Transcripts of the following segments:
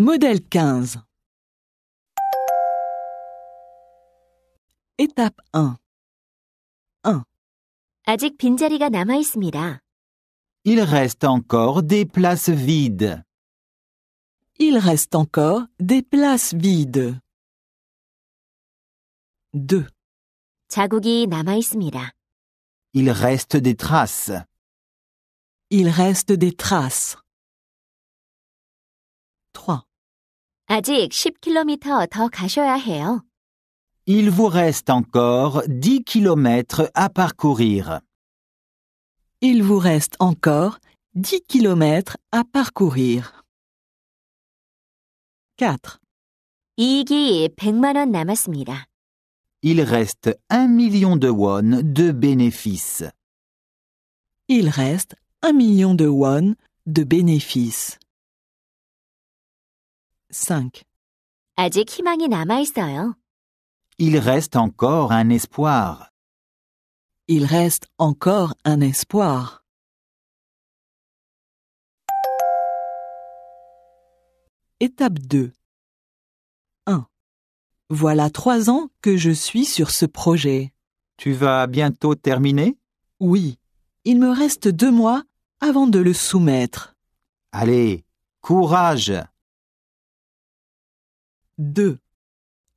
Modèle 15 Étape 1 1. 아직 빈자리가 남아 Il reste encore des places vides. Il reste encore des places vides. 2. 자국이 남아 있습니다. Il reste des traces. Il reste des traces. 아직 10km 더 가셔야 해요. Il vous reste encore 10 km à parcourir. Il vous reste encore 10 km à parcourir. 4. 이익이 100만 원 남았습니다. Il reste 1 million de won de bénéfices. Il reste 1 million de won de bénéfices. 5. Il reste encore un espoir. Il reste encore un espoir. Étape 2 1. Voilà trois ans que je suis sur ce projet. Tu vas bientôt terminer Oui. Il me reste deux mois avant de le soumettre. Allez, courage 2.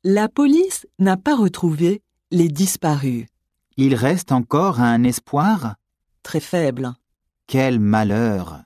La police n'a pas retrouvé les disparus. Il reste encore un espoir Très faible. Quel malheur